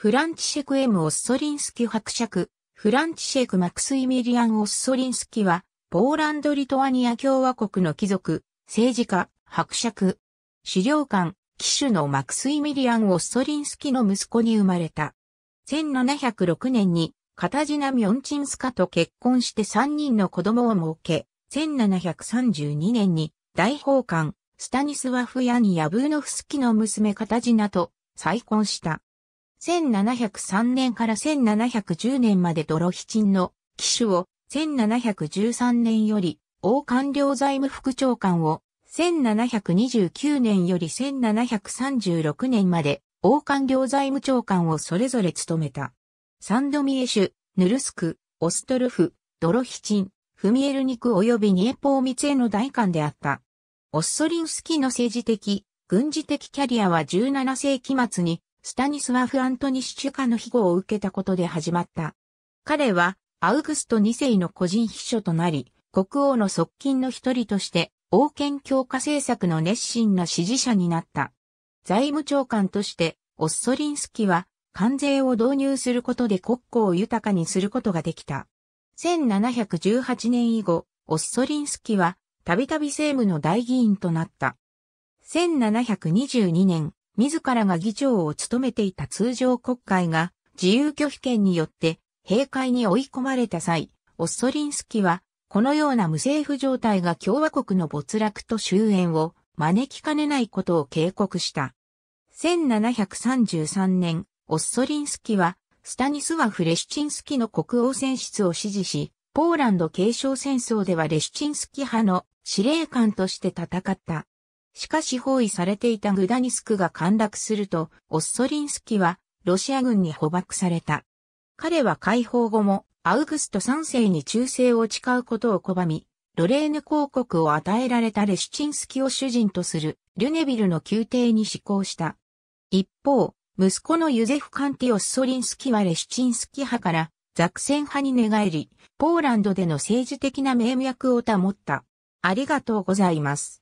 フランチシェクエム・オッソリンスキ伯爵、フランチシェクマクスイミリアン・オッソリンスキは、ポーランド・リトアニア共和国の貴族、政治家、伯爵、資料館、騎手のマクスイミリアン・オッソリンスキの息子に生まれた。1706年に、カタジナ・ミョンチンスカと結婚して3人の子供を設け、1732年に、大法官、スタニスワフ・ヤニ・ヤブーノフスキの娘カタジナと再婚した。1703年から1710年までドロヒチンの機種を、1713年より、王官僚財務副長官を、1729年より1736年まで、王官僚財務長官をそれぞれ務めた。サンドミエシュ、ヌルスク、オストルフ、ドロヒチン、フミエルニク及びニエポーミツへの大官であった。オッソリンスキの政治的、軍事的キャリアは17世紀末にスタニスワフ・アントニシチュカの庇護を受けたことで始まった。彼は、アウグスト2世の個人秘書となり、国王の側近の一人として、王権強化政策の熱心な支持者になった。財務長官として、オッソリンスキは、関税を導入することで国庫を豊かにすることができた。1718年以後、オッソリンスキは、たびたび政務の大議員となった。1722年、自らが議長を務めていた通常国会が自由拒否権によって閉会に追い込まれた際、オッソリンスキは、このような無政府状態が共和国の没落と終焉を招きかねないことを警告した。1733年、オッソリンスキは、スタニスワフ・レシチンスキの国王選出を支持し、ポーランド継承戦争ではレシチンスキ派の司令官として戦った。しかし包囲されていたグダニスクが陥落すると、オッソリンスキはロシア軍に捕獲された。彼は解放後もアウグスト3世に忠誠を誓うことを拒み、ロレーヌ公国を与えられたレシチンスキを主人とするリュネビルの宮廷に施行した。一方、息子のユゼフ・カンティオ・スソリンスキはレシチンスキ派からザクセン派に寝返り、ポーランドでの政治的な名脈を保った。ありがとうございます。